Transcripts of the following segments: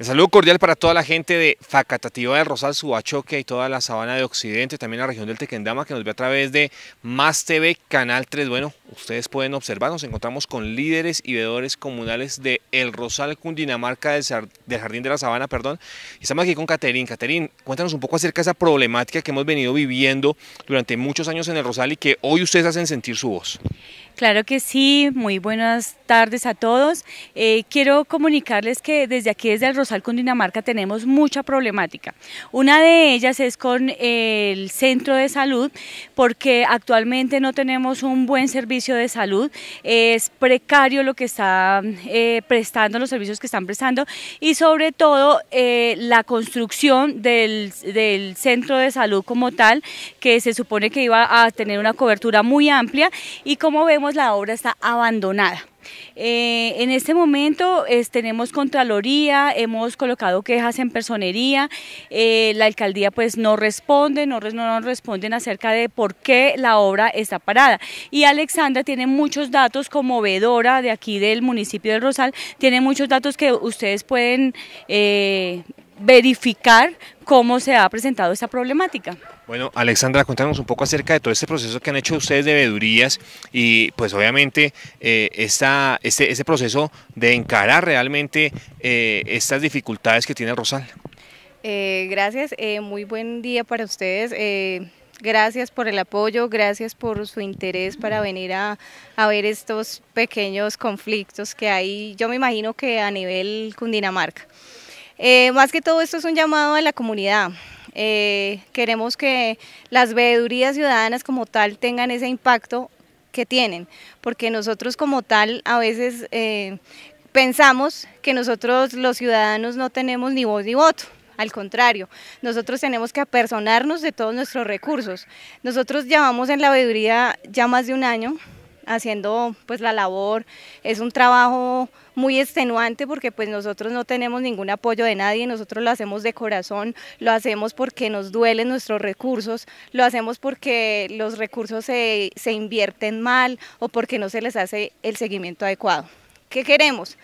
El saludo cordial para toda la gente de Facatativa del Rosal, Subachoque y toda la sabana de Occidente, también la región del Tequendama que nos ve a través de Más TV Canal 3. Bueno, ustedes pueden observar, nos encontramos con líderes y veedores comunales de El Rosal, Cundinamarca, del, Jardín de la Sabana, perdón. Estamos aquí con Caterín. Caterín, cuéntanos un poco acerca de esa problemática que hemos venido viviendo durante muchos años en El Rosal y que hoy ustedes hacen sentir su voz. Claro que sí, muy buenas tardes a todos. Eh, quiero comunicarles que desde aquí, desde el Rosal con Dinamarca, tenemos mucha problemática. Una de ellas es con eh, el centro de salud, porque actualmente no tenemos un buen servicio de salud. Es precario lo que está eh, prestando, los servicios que están prestando, y sobre todo la construcción del, del centro de salud como tal, que se supone que iba a tener una cobertura muy amplia, y como vemos, la obra está abandonada. Eh, en este momento tenemos Contraloría, hemos colocado quejas en personería, eh, la alcaldía pues no responde, no, no, nos responden acerca de por qué la obra está parada. Y Alexandra tiene muchos datos como vedora de aquí del municipio de Rosal, tiene muchos datos que ustedes pueden... Eh, verificar cómo se ha presentado esta problemática. Bueno, Alexandra, cuéntanos un poco acerca de todo este proceso que han hecho ustedes de vedurías y pues obviamente eh, esta, este, este, proceso de encarar realmente eh, estas dificultades que tiene Rosal. Eh, gracias, muy buen día para ustedes gracias por el apoyo, gracias por su interés para venir a, ver estos pequeños conflictos que hay, yo me imagino que a nivel Cundinamarca. Eh, más que todo esto es un llamado a la comunidad. Eh, queremos que las veedurías ciudadanas como tal tengan ese impacto que tienen, porque nosotros como tal a veces eh, pensamos que nosotros los ciudadanos no tenemos ni voz ni voto. Al contrario, nosotros tenemos que apersonarnos de todos nuestros recursos. Nosotros llevamos en la veeduría ya más de un año, haciendo pues la labor. Es un trabajo muy extenuante porque pues nosotros no tenemos ningún apoyo de nadie, nosotros lo hacemos de corazón, lo hacemos porque nos duelen nuestros recursos, lo hacemos porque los recursos se, invierten mal o porque no se les hace el seguimiento adecuado. ¿Qué queremos?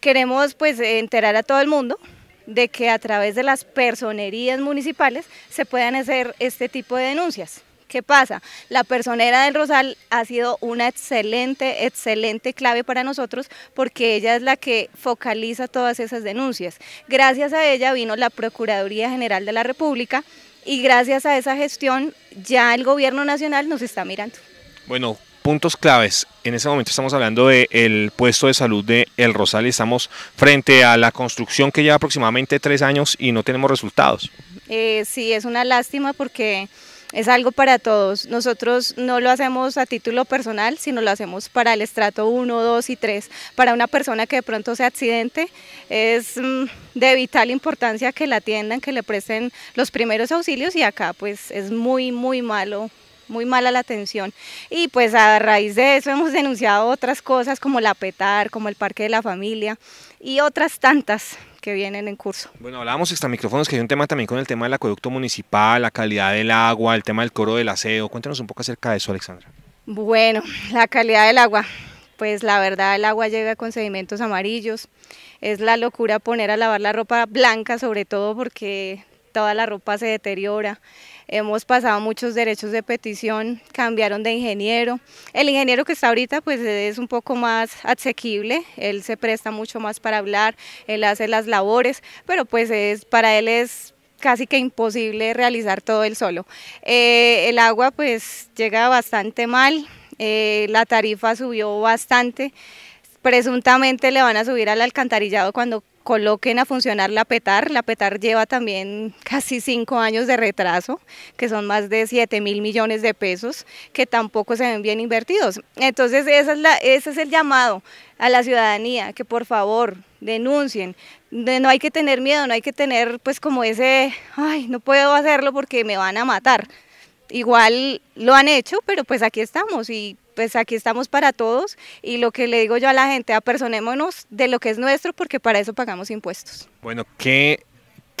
Queremos pues enterar a todo el mundo de que a través de las personerías municipales se puedan hacer este tipo de denuncias. ¿Qué pasa? La personera del Rosal ha sido una excelente, excelente clave para nosotros porque ella es la que focaliza todas esas denuncias. Gracias a ella vino la Procuraduría General de la República y gracias a esa gestión ya el gobierno nacional nos está mirando. Bueno, puntos claves. En ese momento estamos hablando del puesto de salud de El Rosal y estamos frente a la construcción que lleva aproximadamente tres años y no tenemos resultados. Eh, sí, es una lástima porque es algo para todos. Nosotros no lo hacemos a título personal, sino lo hacemos para el estrato 1, 2 y 3. Para una persona que de pronto se accidente, es mm, de vital importancia que la atiendan, que le presten los primeros auxilios y acá pues es muy, muy malo muy mala la atención y pues a raíz de eso hemos denunciado otras cosas como la PETAR, como el Parque de la Familia y otras tantas que vienen en curso. Bueno, hablábamos extra micrófonos, que hay un tema también con el tema del acueducto municipal, la calidad del agua, el tema del coro del aseo. Cuéntanos un poco acerca de eso, Alexandra. Bueno, la calidad del agua. Pues la verdad, el agua llega con sedimentos amarillos. Es la locura poner a lavar la ropa blanca, sobre todo porque toda la ropa se deteriora. Hemos pasado muchos derechos de petición, cambiaron de ingeniero. El ingeniero que está ahorita pues es un poco más asequible, él se presta mucho más para hablar, él hace las labores, pero pues es, para él es casi que imposible realizar todo él solo. Eh, el agua pues llega bastante mal, eh, la tarifa subió bastante, presuntamente le van a subir al alcantarillado cuando coloquen a funcionar la PETAR. La PETAR lleva también casi cinco años de retraso, que son más de 7 mil millones de pesos, que tampoco se ven bien invertidos. Entonces es ese es el llamado a la ciudadanía, que por favor denuncien. No hay que tener miedo, no hay que tener pues como ese, ay, no puedo hacerlo porque me van a matar. Igual lo han hecho, pero pues aquí estamos y pues aquí estamos para todos y lo que le digo yo a la gente, apersonémonos de lo que es nuestro porque para eso pagamos impuestos. Bueno, ¿qué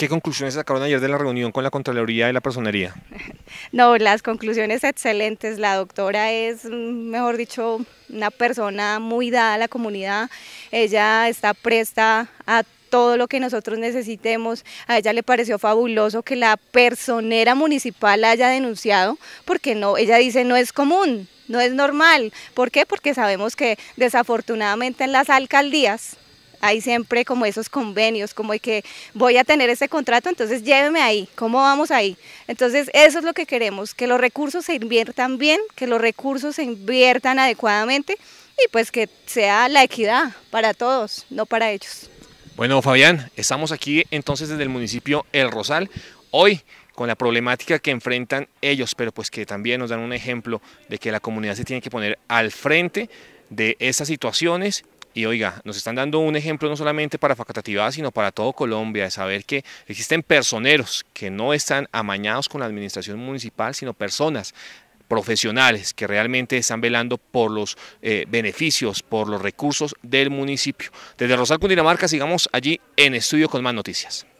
conclusiones sacaron ayer de la reunión con la Contraloría de la Personería? No, las conclusiones excelentes. La doctora es, mejor dicho, una persona muy dada a la comunidad. Ella está presta a todo lo que nosotros necesitemos. A ella le pareció fabuloso que la personera municipal haya denunciado, porque no, ella dice no es común, no es normal. ¿Por qué? Porque sabemos que desafortunadamente en las alcaldías hay siempre como esos convenios, como que voy a tener ese contrato, entonces lléveme ahí, ¿cómo vamos ahí? Entonces eso es lo que queremos, que los recursos se inviertan bien, que los recursos se inviertan adecuadamente y pues que sea la equidad para todos, no para ellos. Bueno, Fabián, estamos aquí entonces desde el municipio El Rosal hoy con la problemática que enfrentan ellos, pero pues que también nos dan un ejemplo de que la comunidad se tiene que poner al frente de esas situaciones y oiga, nos están dando un ejemplo no solamente para Facatativá, sino para todo Colombia, de saber que existen personeros que no están amañados con la administración municipal, sino personas profesionales que realmente están velando por los eh, beneficios, por los recursos del municipio. Desde Rosal, Cundinamarca, sigamos allí en Estudio con más noticias.